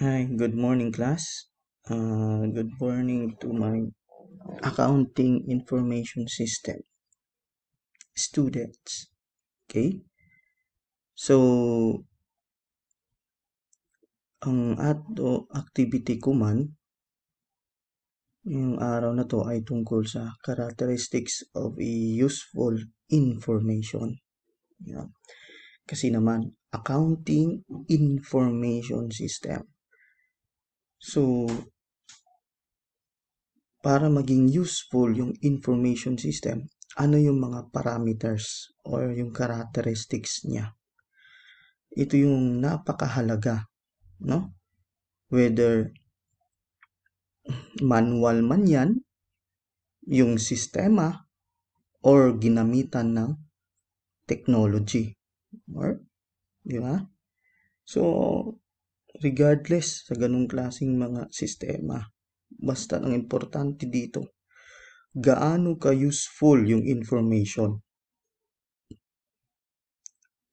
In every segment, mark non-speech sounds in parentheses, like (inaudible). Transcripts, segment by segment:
Hi, good morning, class. Uh, good morning to my accounting information system students. Okay? So, ang ato activity ko man, yung araw na to ay tungkol sa characteristics of a useful information. Yeah. Kasi naman, accounting information system So, para maging useful yung information system, ano yung mga parameters or yung characteristics niya. Ito yung napakahalaga, no? Whether manual man yan, yung sistema, or ginamitan ng technology. Or, di ba? So, regardless sa ganung klasing mga sistema. Basta ang importante dito, gaano ka useful yung information.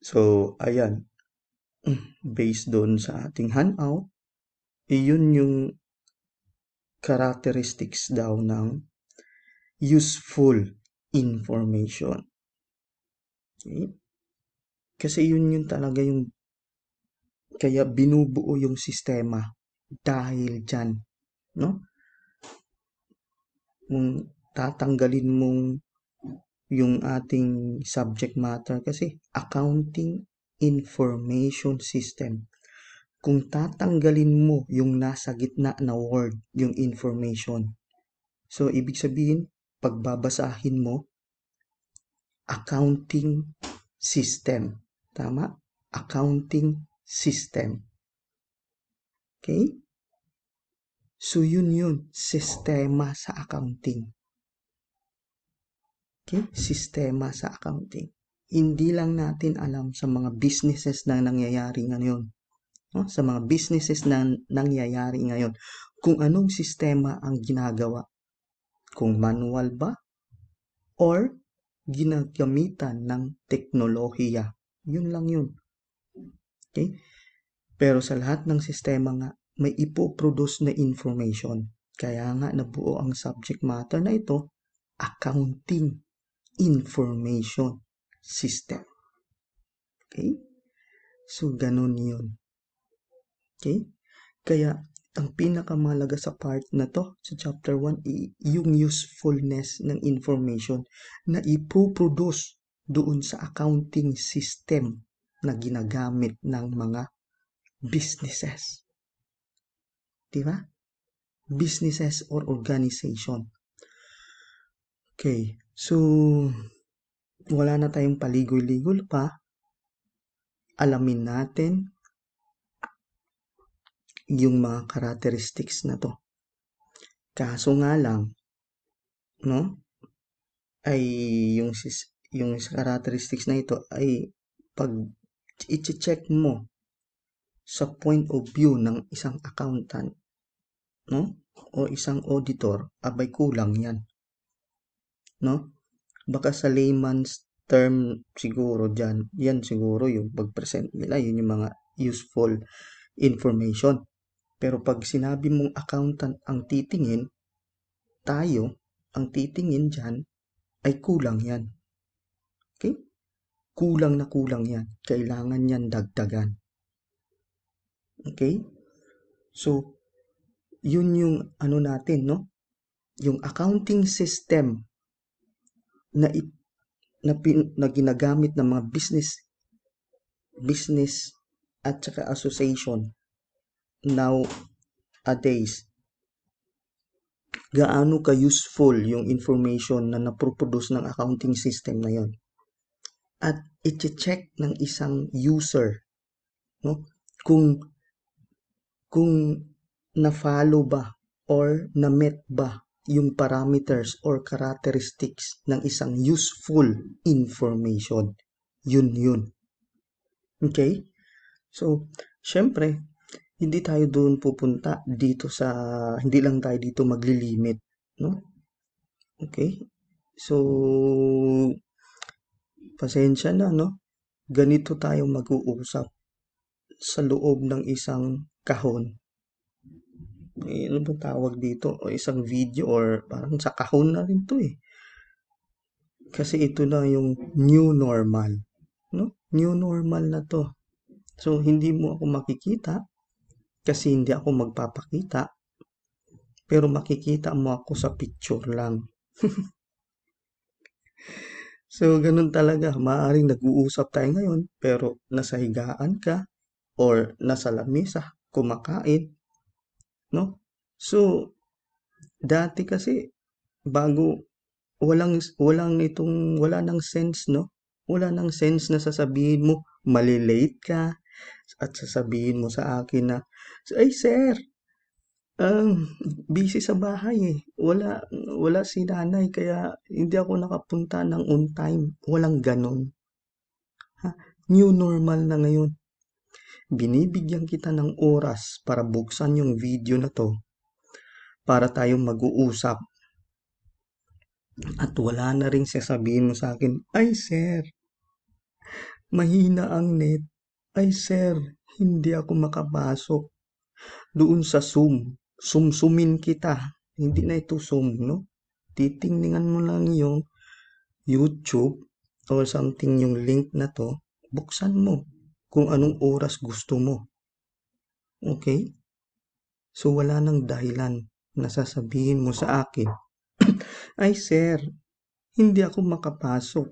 So, ayan. (clears throat) Based doon sa ating handout, iyon yung characteristics daw ng useful information. Okay? Kasi yun yun talaga yung kaya binubuo yung sistema dahil dyan. No? Kung tatanggalin mong yung ating subject matter kasi accounting information system. Kung tatanggalin mo yung nasa gitna na word, yung information. So, ibig sabihin, pagbabasahin mo, accounting system. Tama? Accounting system. Okay? So, yun yun. Sistema sa accounting. Okay? Sistema sa accounting. Hindi lang natin alam sa mga businesses na nangyayari ngayon. No? Sa mga businesses na nangyayari ngayon. Kung anong sistema ang ginagawa. Kung manual ba? Or ginagamitan ng teknolohiya. Yun lang yun. Okay? Pero sa lahat ng sistema nga, may ipoproduce na information. Kaya nga nabuo ang subject matter na ito, accounting information system. Okay? So, ganun yun. Okay? Kaya, ang pinakamalaga sa part na to, sa chapter 1, yung usefulness ng information na ipoproduce doon sa accounting system na ginagamit ng mga businesses. Di ba? Businesses or organization. Okay. So, wala na tayong paligoy-ligoy pa. Alamin natin yung mga characteristics na to. Kaso nga lang, no? Ay yung yung characteristics na ito ay pag i-check mo sa point of view ng isang accountant no o isang auditor abay kulang yan no baka sa layman's term siguro diyan yan siguro yung pag-present nila yun yung mga useful information pero pag sinabi mong accountant ang titingin tayo ang titingin diyan ay kulang yan okay kulang na kulang yan. Kailangan yan dagdagan. Okay? So, yun yung ano natin, no? Yung accounting system na, ip, na, pin, na ginagamit ng mga business business at saka association now a days gaano ka useful yung information na naproproduce ng accounting system na yon at i-check ng isang user no kung kung na-follow ba or na-met ba yung parameters or characteristics ng isang useful information. Yun yun. Okay? So, syempre, hindi tayo doon pupunta dito sa hindi lang tayo dito maglilimit, no? Okay? So, pasensya na no, ganito tayo mag-uusap sa loob ng isang kahon. Eh, ano ba tawag dito? O isang video or parang sa kahon na rin to eh. Kasi ito na yung new normal. No? New normal na to. So, hindi mo ako makikita kasi hindi ako magpapakita. Pero makikita mo ako sa picture lang. (laughs) So, ganun talaga. Maaaring nag-uusap tayo ngayon, pero nasa higaan ka, or nasa lamesa, kumakain, no? So, dati kasi, bago, walang, walang itong, wala nang sense, no? Wala nang sense na sasabihin mo, malilate ka, at sasabihin mo sa akin na, ay sir, Um, busy sa bahay eh. Wala wala si nanay kaya hindi ako nakapunta ng on time. Walang ganon. Ha? New normal na ngayon. Binibigyan kita ng oras para buksan yung video na to para tayong mag-uusap. At wala na rin sasabihin mo sa akin, Ay sir, mahina ang net. Ay sir, hindi ako makapasok doon sa Zoom sumsumin kita. Hindi na ito sum, no? Titingnan mo lang yung YouTube or something yung link na to, buksan mo kung anong oras gusto mo. Okay? So wala nang dahilan na sasabihin mo sa akin, (clears throat) Ay sir, hindi ako makapasok.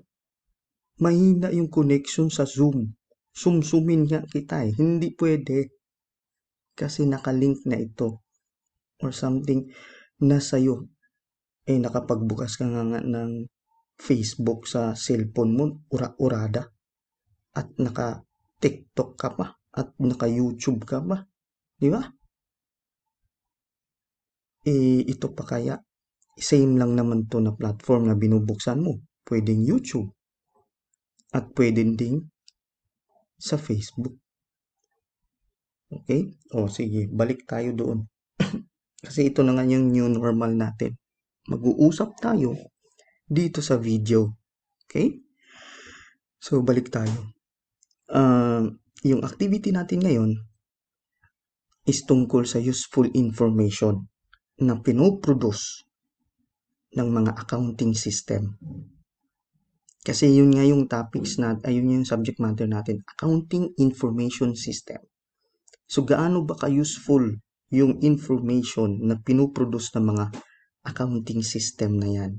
Mahina yung connection sa Zoom. Sumsumin nga kita eh. Hindi pwede. Kasi nakalink na ito or something na sa'yo. Eh, nakapagbukas ka nga, nga ng Facebook sa cellphone mo, ura-urada. At naka-TikTok ka pa. At naka-YouTube ka pa. Di ba? Eh, ito pa kaya? Same lang naman to na platform na binubuksan mo. Pwedeng YouTube. At pwedeng ding sa Facebook. Okay? O sige, balik tayo doon. (coughs) Kasi ito na nga yung new normal natin. Mag-uusap tayo dito sa video. Okay? So, balik tayo. Uh, yung activity natin ngayon is tungkol sa useful information na pinoproduce ng mga accounting system. Kasi yun nga yung topics natin, ayun yung subject matter natin, accounting information system. So, gaano ba ka-useful yung information na pinuproduce ng mga accounting system na yan.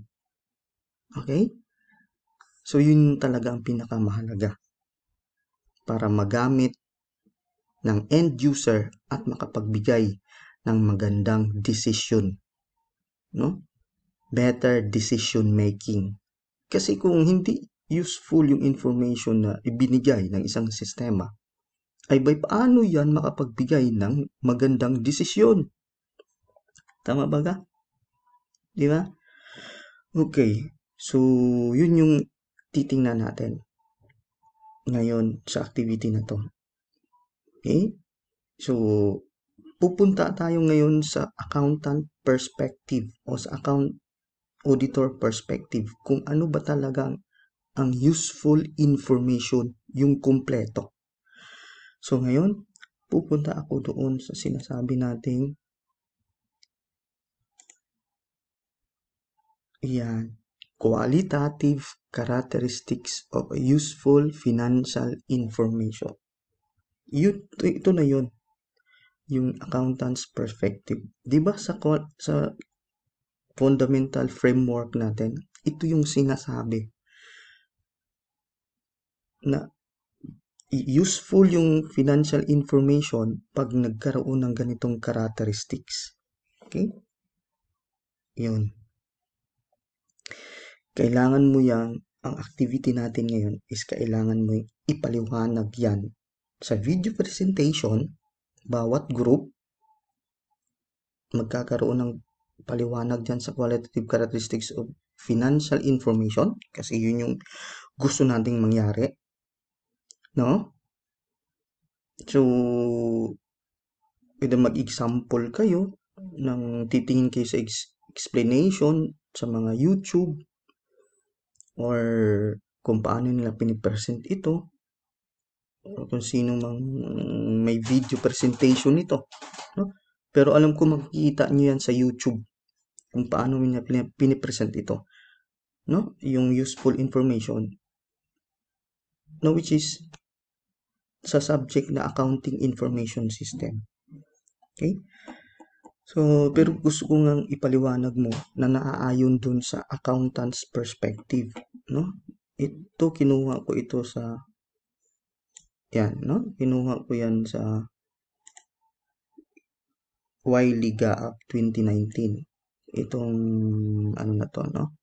Okay? So, yun talaga ang pinakamahalaga para magamit ng end user at makapagbigay ng magandang decision. No? Better decision making. Kasi kung hindi useful yung information na ibinigay ng isang sistema, ay by paano yan makapagbigay ng magandang desisyon. Tama ba ka? Di ba? Okay. So, yun yung titingnan natin ngayon sa activity na to. Okay? So, pupunta tayo ngayon sa accountant perspective o sa account auditor perspective kung ano ba talaga ang useful information, yung kumpleto. So ngayon, pupunta ako doon sa sinasabi nating Yan. Qualitative characteristics of useful financial information. Yun, ito na yun. Yung accountant's perspective. di ba sa, sa fundamental framework natin, ito yung sinasabi na useful yung financial information pag nagkaroon ng ganitong characteristics. Okay? Yun. Kailangan mo yan, ang activity natin ngayon is kailangan mo ipaliwanag yan sa video presentation, bawat group, magkakaroon ng paliwanag dyan sa qualitative characteristics of financial information kasi yun yung gusto nating mangyari No? So, either mag-example kayo ng titingin kayo sa ex- explanation sa mga YouTube or kung paano nila pinipresent ito o kung sino mang may video presentation nito. No? Pero alam ko makikita nyo yan sa YouTube kung paano nila pinipresent ito. No? Yung useful information. No, which is sa subject na Accounting Information System. Okay? So, pero gusto ko ngang ipaliwanag mo na naaayon dun sa accountant's perspective, no? Ito, kinuha ko ito sa, yan, no? Kinuha ko yan sa Wiley Gaap 2019. Itong, ano na to, no?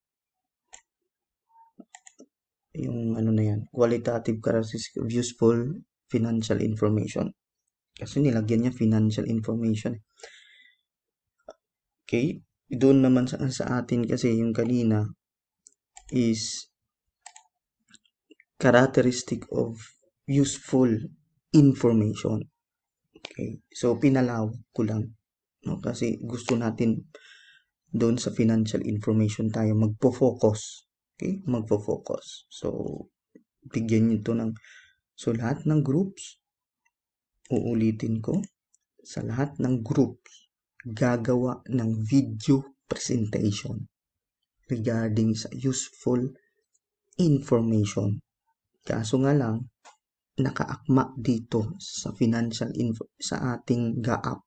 Yung, ano na yan, qualitative characteristics useful financial information. Kasi nilagyan niya financial information. Eh. Okay? Doon naman sa, sa atin kasi yung kanina is characteristic of useful information. Okay? So, pinalaw ko lang. No? Kasi gusto natin doon sa financial information tayo magpo-focus. Okay? Magpo-focus. So, bigyan nyo to ng So, lahat ng groups, uulitin ko, sa lahat ng groups, gagawa ng video presentation regarding sa useful information. Kaso nga lang, nakaakma dito sa financial info, sa ating GAAP.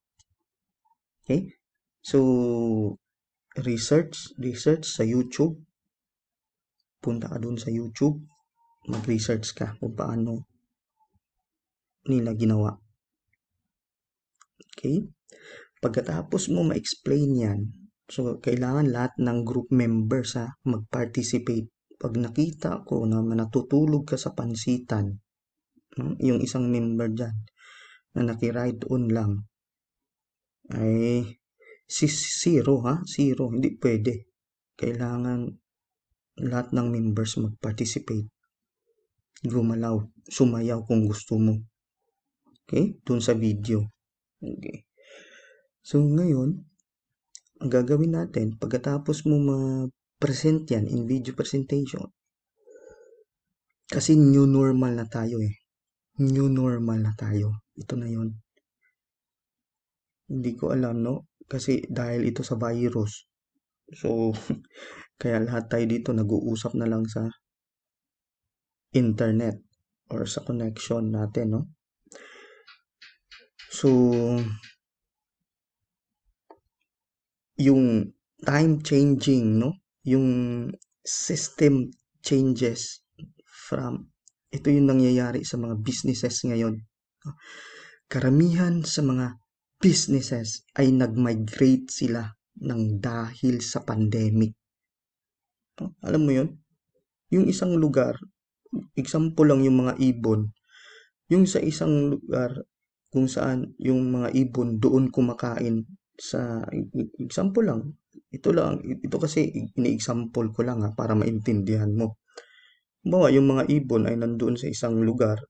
Okay? So, research, research sa YouTube. Punta ka dun sa YouTube, mag-research ka kung paano nila ginawa. Okay? Pagkatapos mo ma-explain yan, so kailangan lahat ng group members ha, mag-participate. Pag nakita ko na natutulog ka sa pansitan, no? yung isang member dyan, na nakiride on lang, ay si zero ha, zero, hindi pwede. Kailangan lahat ng members mag-participate. Gumalaw, sumayaw kung gusto mo. Okay? Dun sa video. Okay. So, ngayon, ang gagawin natin, pagkatapos mo ma-present yan in video presentation, kasi new normal na tayo eh. New normal na tayo. Ito na yon Hindi ko alam, no? Kasi dahil ito sa virus. So, (laughs) kaya lahat tayo dito nag-uusap na lang sa internet or sa connection natin, no? So, yung time changing, no? Yung system changes from ito yung nangyayari sa mga businesses ngayon. Karamihan sa mga businesses ay nag-migrate sila ng dahil sa pandemic. Alam mo yun? Yung isang lugar, example lang yung mga ibon, yung sa isang lugar kung saan yung mga ibon doon kumakain sa example lang ito lang ito kasi ini-example ko lang ha ah, para maintindihan mo Bawa yung mga ibon ay nandoon sa isang lugar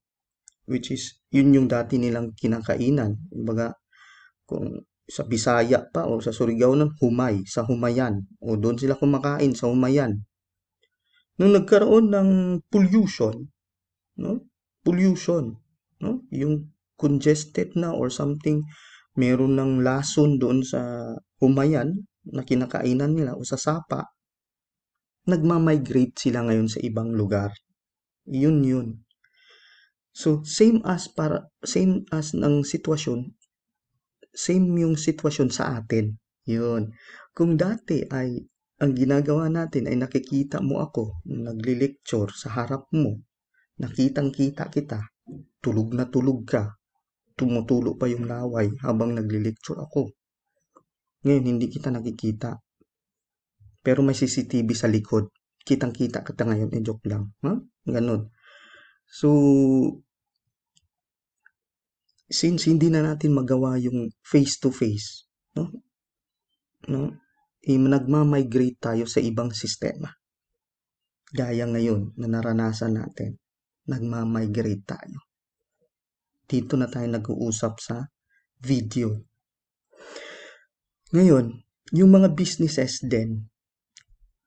which is yun yung dati nilang kinakainan kumbaga kung sa Bisaya pa o sa Surigao ng Humay sa Humayan o doon sila kumakain sa Humayan nung nagkaroon ng pollution no pollution no yung congested na or something, meron ng lason doon sa humayan na kinakainan nila o sa sapa, nagmamigrate sila ngayon sa ibang lugar. Yun yun. So, same as para same as ng sitwasyon, same yung sitwasyon sa atin. Yun. Kung dati ay ang ginagawa natin ay nakikita mo ako, nagle-lecture sa harap mo, nakitang-kita kita, tulog na tulog ka, tumutulo pa yung laway habang nagli-lecture ako. Ngayon, hindi kita nakikita. Pero may CCTV sa likod. Kitang-kita kita ngayon. E, joke lang. Ha? Ganun. So, since hindi na natin magawa yung face-to-face, no? No? E, nagmamigrate tayo sa ibang sistema. Gaya ngayon na naranasan natin, nagmamigrate tayo dito na tayo nag-uusap sa video. Ngayon, yung mga businesses din,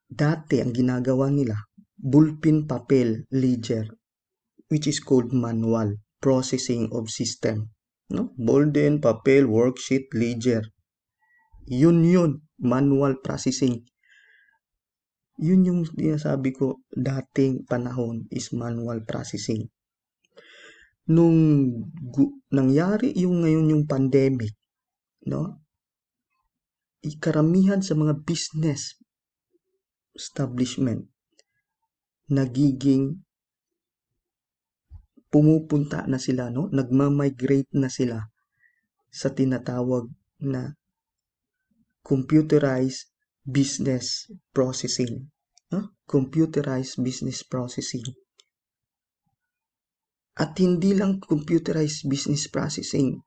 dati ang ginagawa nila, bulpin papel ledger, which is called manual processing of system. No? Bolden, papel, worksheet, ledger. Yun yun, manual processing. Yun yung sinasabi ko dating panahon is manual processing nung gu- nangyari yung ngayon yung pandemic, no? Ikaramihan sa mga business establishment nagiging pumupunta na sila, no? Nagma-migrate na sila sa tinatawag na computerized business processing. No? Computerized business processing at hindi lang computerized business processing.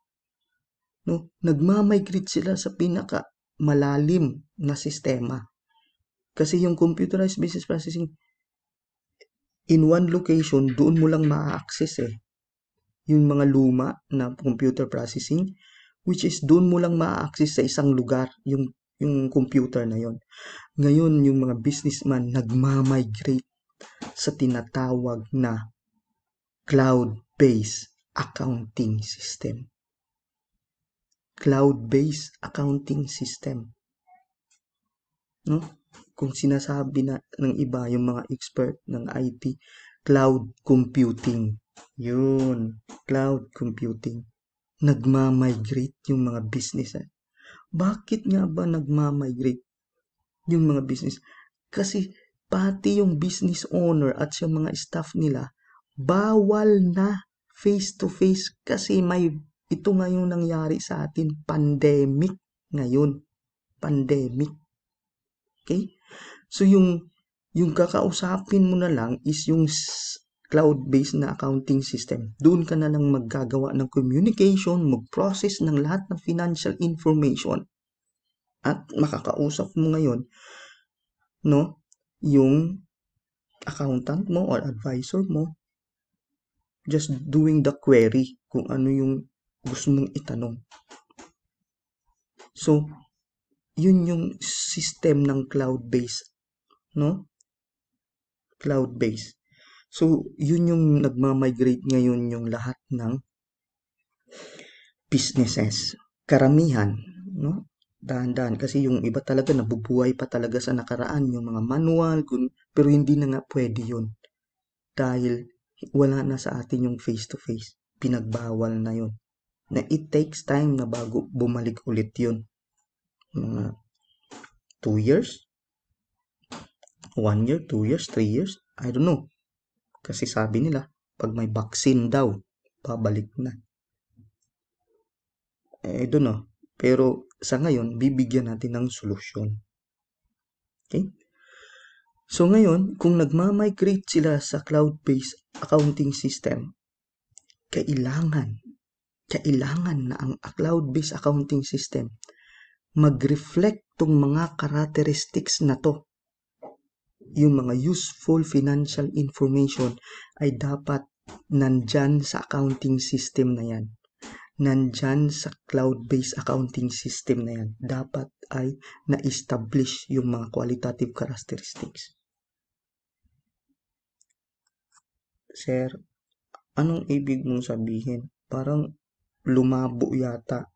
No, nagmamigrate sila sa pinaka malalim na sistema. Kasi yung computerized business processing in one location, doon mo lang ma-access eh. Yung mga luma na computer processing which is doon mo lang ma-access sa isang lugar yung yung computer na yon. Ngayon, yung mga businessman nagmamigrate sa tinatawag na Cloud-based accounting system. Cloud-based accounting system. No? Kung sinasabi na ng iba yung mga expert ng IT, cloud computing. Yun, cloud computing. Nagmamigrate yung mga business. Eh. Bakit nga ba nagmamigrate yung mga business? Kasi pati yung business owner at yung mga staff nila bawal na face-to-face kasi may ito ngayon nangyari sa atin, pandemic ngayon. Pandemic. Okay? So yung yung kakausapin mo na lang is yung cloud-based na accounting system. Doon ka na lang maggagawa ng communication, mag-process ng lahat ng financial information at makakausap mo ngayon no yung accountant mo or advisor mo just doing the query kung ano yung gusto mong itanong. So, yun yung system ng cloud-based, no? Cloud-based. So, yun yung nagmamigrate ngayon yung lahat ng businesses. Karamihan, no? Dahan-dahan. Kasi yung iba talaga nabubuhay pa talaga sa nakaraan, yung mga manual, pero hindi na nga pwede yun. Dahil wala na sa atin yung face-to-face. Pinagbawal na yun. Na it takes time na bago bumalik ulit yun. Mga 2 years? 1 year, 2 years, 3 years? I don't know. Kasi sabi nila, pag may vaccine daw, babalik na. Eh, I don't know. Pero sa ngayon, bibigyan natin ng solusyon. Okay? So ngayon, kung nagmamigrate sila sa cloud-based accounting system, kailangan, kailangan na ang cloud-based accounting system mag-reflect tong mga characteristics na to. Yung mga useful financial information ay dapat nandyan sa accounting system na yan nandyan sa cloud-based accounting system na yan. Dapat ay na-establish yung mga qualitative characteristics. Sir, anong ibig mong sabihin? Parang lumabo yata.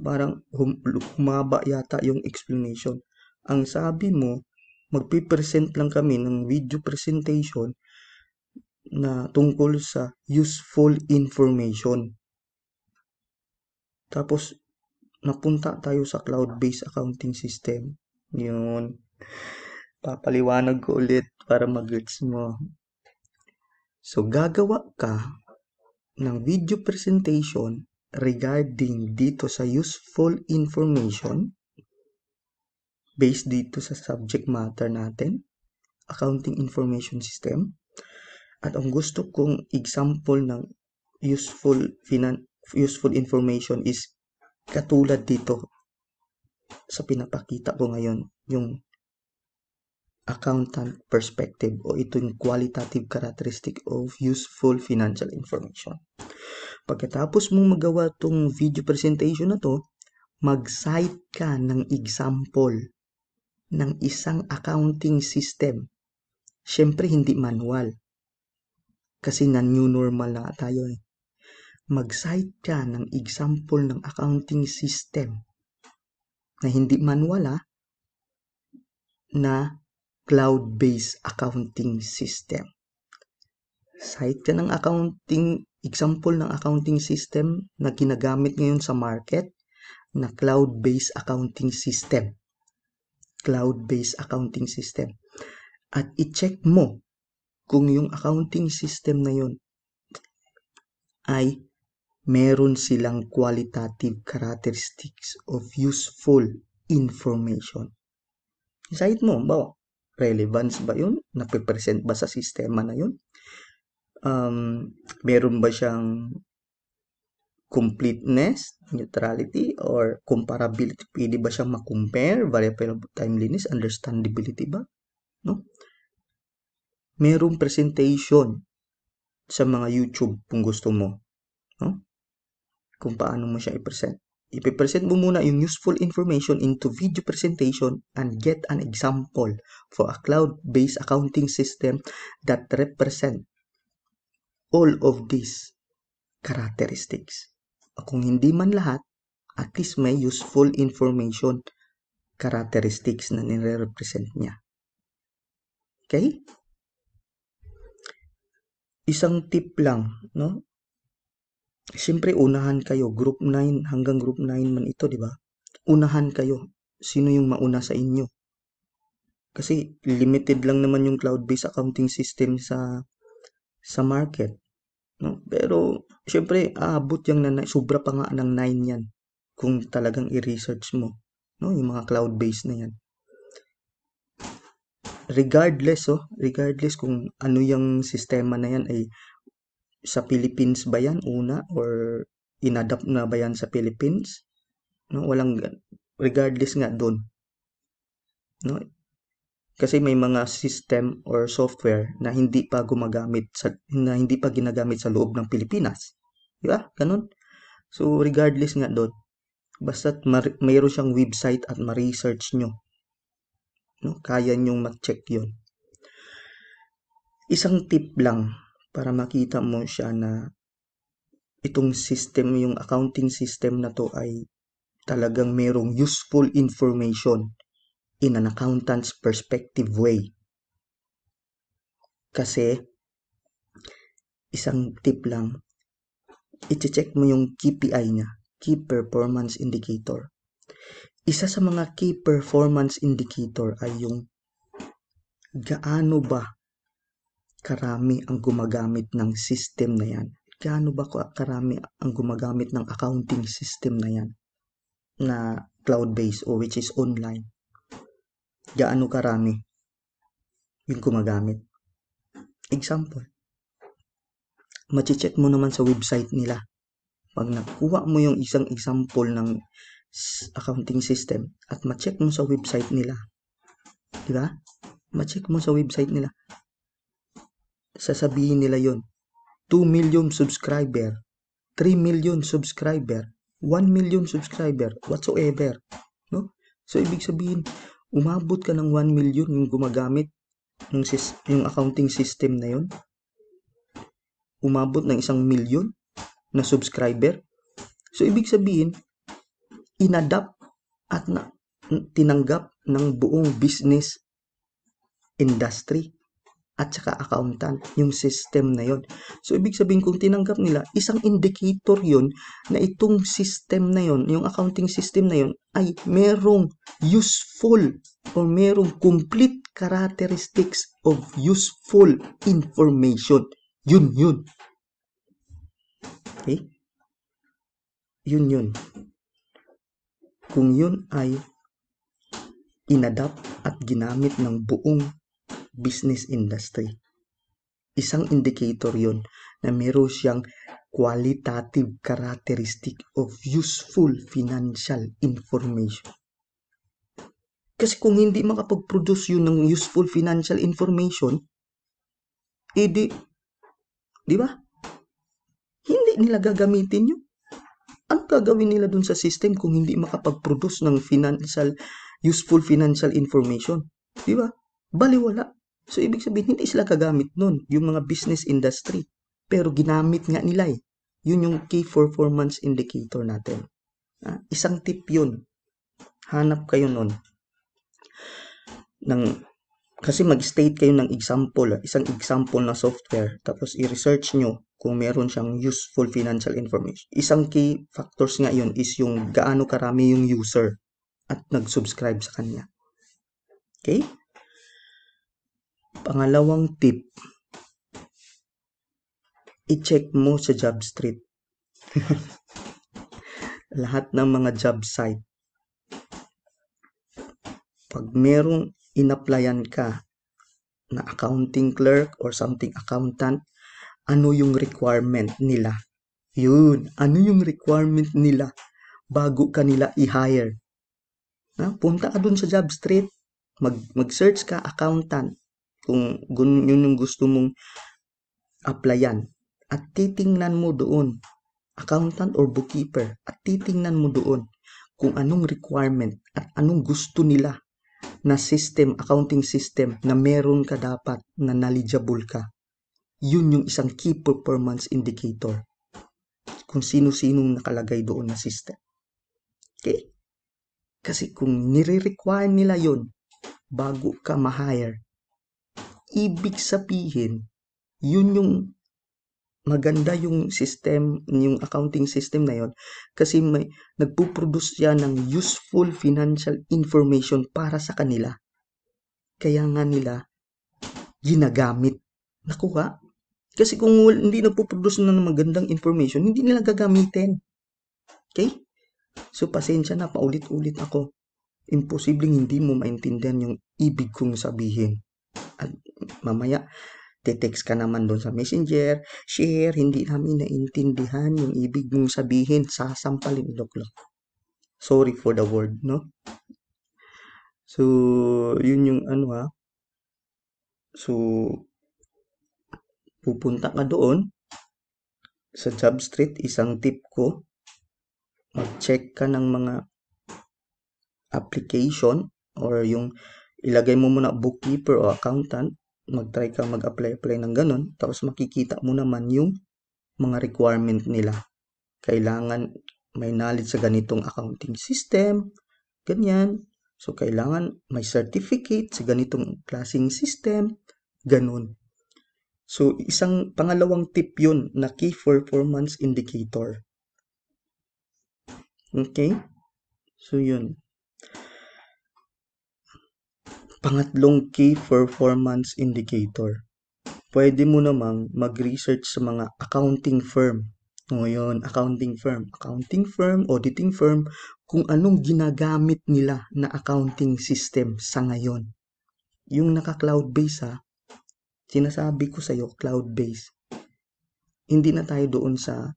Parang hum- humaba yata yung explanation. Ang sabi mo, magpipresent lang kami ng video presentation na tungkol sa useful information. Tapos, napunta tayo sa cloud-based accounting system. Yun. Papaliwanag ko ulit para mag mo. So, gagawa ka ng video presentation regarding dito sa useful information based dito sa subject matter natin, accounting information system. At ang gusto kong example ng useful finan useful information is katulad dito sa pinapakita ko ngayon yung accountant perspective o itong qualitative characteristic of useful financial information. Pagkatapos mong magawa tong video presentation na to, mag-cite ka ng example ng isang accounting system. Siyempre, hindi manual. Kasi na new normal na tayo eh mag-cite ka ng example ng accounting system na hindi manual na cloud-based accounting system. Cite ka ng accounting, example ng accounting system na ginagamit ngayon sa market na cloud-based accounting system. Cloud-based accounting system. At i-check mo kung yung accounting system na yun ay meron silang qualitative characteristics of useful information. Isahin mo, ba, relevance ba yun? Nagpe-present ba sa sistema na yun? Um, meron ba siyang completeness, neutrality, or comparability? Pwede ba siyang makompare? Variable timeliness, understandability ba? No? Merong presentation sa mga YouTube kung gusto mo. No? kung paano mo siya i-present. Ipipresent mo muna yung useful information into video presentation and get an example for a cloud-based accounting system that represent all of these characteristics. Kung hindi man lahat, at least may useful information characteristics na nire-represent niya. Okay? Isang tip lang, no? Siyempre, unahan kayo. Group 9 hanggang group 9 man ito, di ba? Unahan kayo. Sino yung mauna sa inyo? Kasi limited lang naman yung cloud-based accounting system sa sa market. No? Pero, siyempre, aabot ah, yung nanay. Sobra pa nga ng 9 yan kung talagang i-research mo. No? Yung mga cloud-based na yan. Regardless, oh, regardless kung ano yung sistema na yan ay sa Philippines ba yan una or inadapt na ba yan sa Philippines? No, walang regardless nga doon. No? Kasi may mga system or software na hindi pa gumagamit sa na hindi pa ginagamit sa loob ng Pilipinas. Di ba? Ganun. So regardless nga doon, basta mar- mayroon siyang website at ma-research nyo. No? Kaya nyong mag-check yon Isang tip lang para makita mo siya na itong system, yung accounting system na to ay talagang merong useful information in an accountant's perspective way. Kasi, isang tip lang, iti-check mo yung KPI niya, Key Performance Indicator. Isa sa mga key performance indicator ay yung gaano ba karami ang gumagamit ng system na yan? Gaano ba karami ang gumagamit ng accounting system na yan? Na cloud-based o which is online? Gaano karami yung gumagamit? Example, machicheck mo naman sa website nila. Pag nakuha mo yung isang example ng accounting system at ma-check mo sa website nila, di ba? Ma-check mo sa website nila, sasabihin nila yon 2 million subscriber, 3 million subscriber, 1 million subscriber, whatsoever. No? So, ibig sabihin, umabot ka ng 1 million yung gumagamit ng yung accounting system na yon. Umabot ng isang million na subscriber. So, ibig sabihin, inadapt at na, tinanggap ng buong business industry at saka accountant, yung system na yon. So, ibig sabihin kung tinanggap nila, isang indicator yon na itong system na yon, yung accounting system na yon, ay merong useful or merong complete characteristics of useful information. Yun, yun. Okay? Yun, yun. Kung yun ay inadapt at ginamit ng buong business industry. Isang indicator yon na meron siyang qualitative characteristic of useful financial information. Kasi kung hindi makapag-produce yun ng useful financial information, edi, di ba? Hindi nila gagamitin yun. Ano gagawin nila dun sa system kung hindi makapag-produce ng financial, useful financial information? Di ba? Baliwala. So, ibig sabihin, hindi sila kagamit nun, yung mga business industry. Pero ginamit nga nila eh. Yun yung key performance indicator natin. Ah, isang tip yun. Hanap kayo nun. Ng, kasi mag-state kayo ng example, ah, isang example na software. Tapos i-research nyo kung meron siyang useful financial information. Isang key factors nga yun is yung gaano karami yung user at nag-subscribe sa kanya. Okay? Pangalawang tip, i-check mo sa job street. (laughs) Lahat ng mga job site. Pag merong inapplyan ka na accounting clerk or something accountant, ano yung requirement nila? Yun, ano yung requirement nila bago kanila i-hire? Na, punta ka dun sa job street, mag, mag-search ka accountant, kung yun yung gusto mong applyan at titingnan mo doon accountant or bookkeeper at titingnan mo doon kung anong requirement at anong gusto nila na system, accounting system na meron ka dapat na knowledgeable ka. Yun yung isang key performance indicator kung sino-sinong nakalagay doon na system. Okay? Kasi kung nire-require nila yon bago ka ma-hire, ibig sabihin, yun yung maganda yung system, yung accounting system na yon kasi may nagpo-produce siya ng useful financial information para sa kanila. Kaya nga nila ginagamit. Nakuha. Kasi kung hindi nagpo-produce na ng magandang information, hindi nila gagamitin. Okay? So, pasensya na, paulit-ulit ako. Imposibleng hindi mo maintindihan yung ibig kong sabihin. At mamaya text ka naman doon sa messenger, share, hindi namin naintindihan yung ibig mong sabihin, sasampalin loklok. Sorry for the word, no? So, yun yung ano ha. Ah. So, pupunta ka doon sa job street, isang tip ko, mag-check ka ng mga application or yung ilagay mo muna bookkeeper o accountant mag-try ka mag-apply-apply ng ganun, tapos makikita mo naman yung mga requirement nila. Kailangan may knowledge sa ganitong accounting system, ganyan. So, kailangan may certificate sa ganitong klaseng system, ganun. So, isang pangalawang tip yun na key performance indicator. Okay? So, yun. Pangatlong key performance indicator. Pwede mo namang mag-research sa mga accounting firm. Ngayon, accounting firm, accounting firm, auditing firm, kung anong ginagamit nila na accounting system sa ngayon. Yung naka-cloud-based ha, sinasabi ko sa iyo, cloud-based. Hindi na tayo doon sa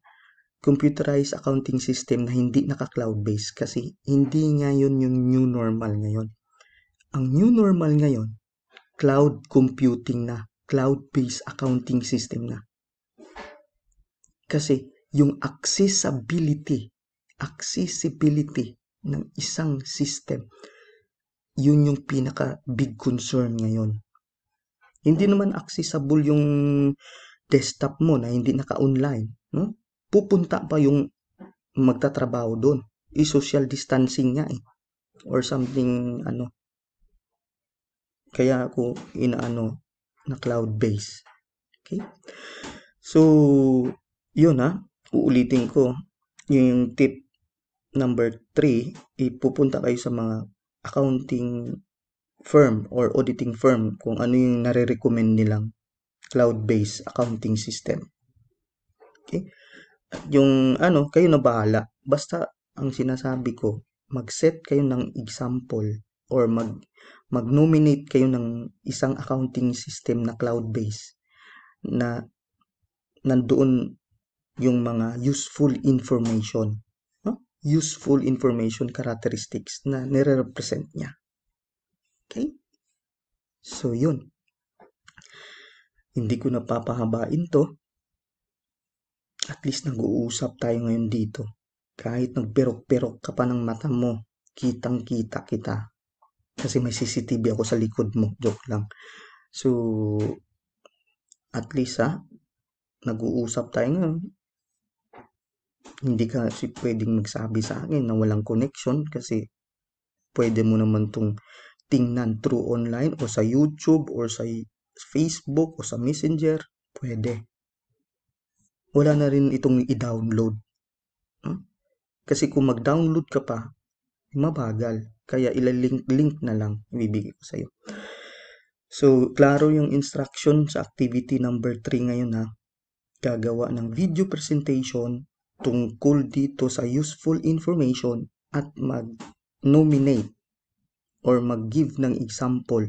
computerized accounting system na hindi naka-cloud-based kasi hindi nga yun yung new normal ngayon ang new normal ngayon, cloud computing na, cloud-based accounting system na. Kasi yung accessibility, accessibility ng isang system, yun yung pinaka big concern ngayon. Hindi naman accessible yung desktop mo na hindi naka-online. No? Pupunta pa yung magtatrabaho doon. I-social distancing nga eh. Or something, ano, kaya ako inaano na cloud-based. Okay? So, yun ha. Ah. Uulitin ko. Yung tip number 3, ipupunta kayo sa mga accounting firm or auditing firm kung ano yung nare-recommend nilang cloud-based accounting system. Okay? yung ano, kayo na bahala. Basta ang sinasabi ko, mag-set kayo ng example or mag mag-nominate kayo ng isang accounting system na cloud-based na nandoon yung mga useful information. No? Useful information characteristics na nire-represent niya. Okay? So, yun. Hindi ko napapahabain to. At least nag-uusap tayo ngayon dito. Kahit nagperok-perok ka pa ng mata mo, kitang-kita kita. Kasi may CCTV ako sa likod mo. Joke lang. So, at least ha, ah, nag-uusap tayo ngayon. Hindi ka si pwedeng magsabi sa akin na walang connection kasi pwede mo naman tong tingnan through online o sa YouTube or sa Facebook o sa Messenger. Pwede. Wala na rin itong i-download. Hmm? Kasi kung mag-download ka pa, mabagal. Kaya ilalink-link na lang ibibigay ko sa iyo. So, klaro yung instruction sa activity number 3 ngayon ha. Gagawa ng video presentation tungkol dito sa useful information at mag-nominate or mag-give ng example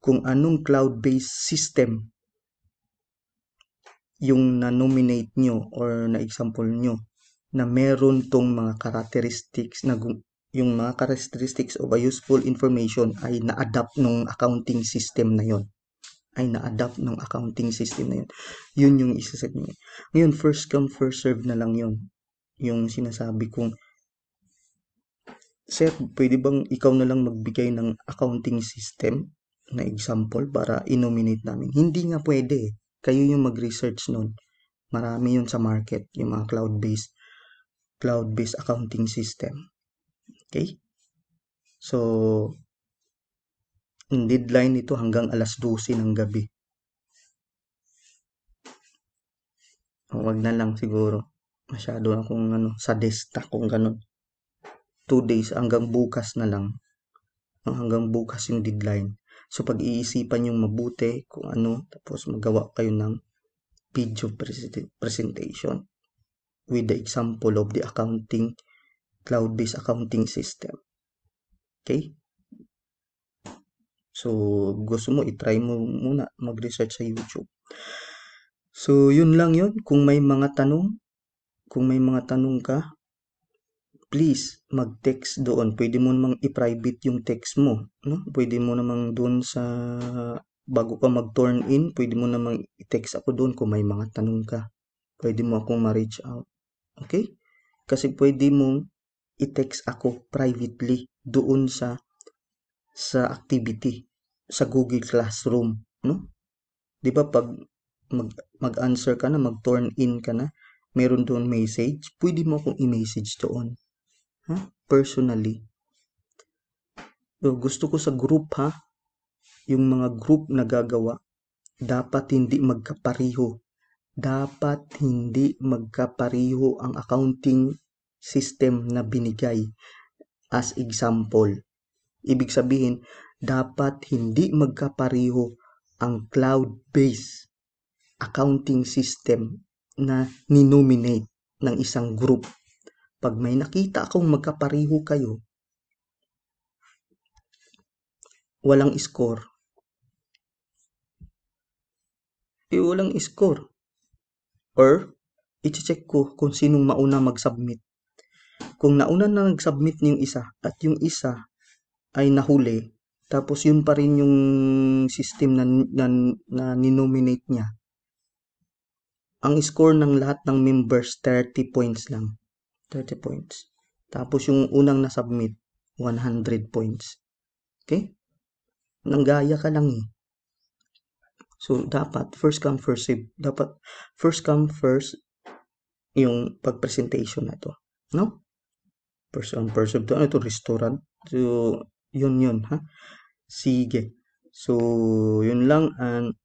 kung anong cloud-based system yung na-nominate nyo or na-example nyo na meron tong mga characteristics na yung mga characteristics of a useful information ay na-adapt nung accounting system na yon ay na-adapt ng accounting system na yun. Yun yung isa sa niya. Ngayon, first come, first serve na lang yun. Yung sinasabi kong, Sir, pwede bang ikaw na lang magbigay ng accounting system na example para inominate namin? Hindi nga pwede. Eh. Kayo yung mag-research nun. Marami yun sa market, yung mga cloud-based cloud-based accounting system Okay? So, in deadline ito hanggang alas 12 ng gabi. O, oh, wag na lang siguro. Masyado akong ano, sadista kung ganun. 2 days hanggang bukas na lang. Oh, hanggang bukas yung deadline. So pag-iisipan yung mabuti kung ano tapos magawa kayo ng video presentation with the example of the accounting cloud-based accounting system. Okay? So, gusto mo, itry mo muna mag-research sa YouTube. So, yun lang yun. Kung may mga tanong, kung may mga tanong ka, please mag-text doon. Pwede mo namang i-private yung text mo. No? Pwede mo namang doon sa bago ka mag-turn in, pwede mo namang i-text ako doon kung may mga tanong ka. Pwede mo akong ma-reach out. Okay? Kasi pwede mong i-text ako privately doon sa sa activity sa Google Classroom, no? 'Di ba pag mag, mag-answer ka na, mag-turn in ka na, meron doon message, pwede mo akong i-message doon. Ha? Personally. So, gusto ko sa group ha, yung mga group na gagawa, dapat hindi magkapariho. Dapat hindi magkapariho ang accounting system na binigay as example. Ibig sabihin, dapat hindi magkapariho ang cloud-based accounting system na ninominate ng isang group. Pag may nakita akong magkapariho kayo, walang score. E walang score. Or, iti-check ko kung sinong mauna mag-submit kung nauna na nag-submit na yung isa at yung isa ay nahuli, tapos yun pa rin yung system na, na, na ninominate niya. Ang score ng lahat ng members, 30 points lang. 30 points. Tapos yung unang na-submit, 100 points. Okay? Nanggaya ka lang eh. So, dapat, first come, first serve. Dapat, first come, first yung pag-presentation na to. No? person person to ano to restaurant so yun yun ha sige so yun lang and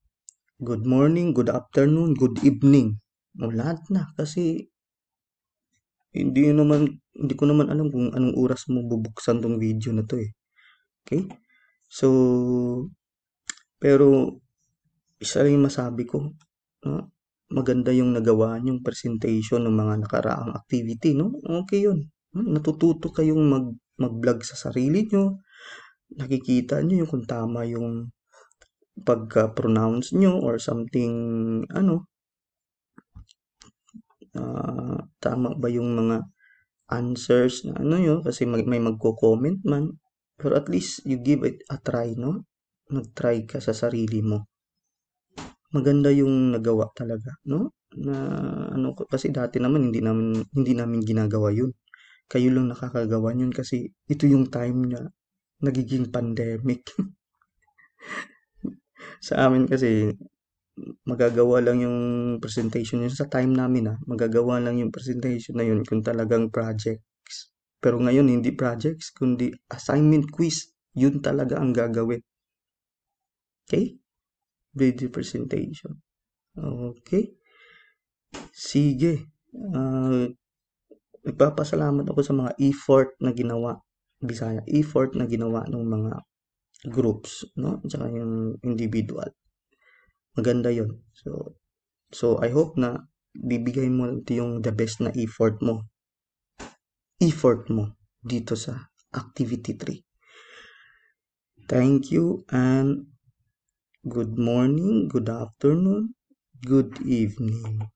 good morning good afternoon good evening no, lahat na kasi hindi naman hindi ko naman alam kung anong oras mo bubuksan tong video na to eh okay so pero isa lang yung masabi ko no? maganda yung nagawa yung presentation ng mga nakaraang activity no okay yun ano, natututo kayong mag mag-vlog sa sarili nyo. Nakikita nyo yung kung tama yung pagka-pronounce nyo or something, ano, uh, tama ba yung mga answers na ano yun, kasi mag, may magko-comment man. Pero at least you give it a try, no? Nag-try ka sa sarili mo. Maganda yung nagawa talaga, no? Na ano kasi dati naman hindi namin hindi namin ginagawa yun kayo lang nakakagawa niyan kasi ito yung time na nagiging pandemic. (laughs) sa amin kasi magagawa lang yung presentation yun sa time namin ah magagawa lang yung presentation na yun kung talagang projects pero ngayon hindi projects kundi assignment quiz yun talaga ang gagawin okay video presentation okay sige uh, nagpapasalamat ako sa mga effort na ginawa Bisaya effort na ginawa ng mga groups no at saka yung individual maganda yon so so I hope na bibigay mo yung the best na effort mo effort mo dito sa activity 3 thank you and good morning good afternoon good evening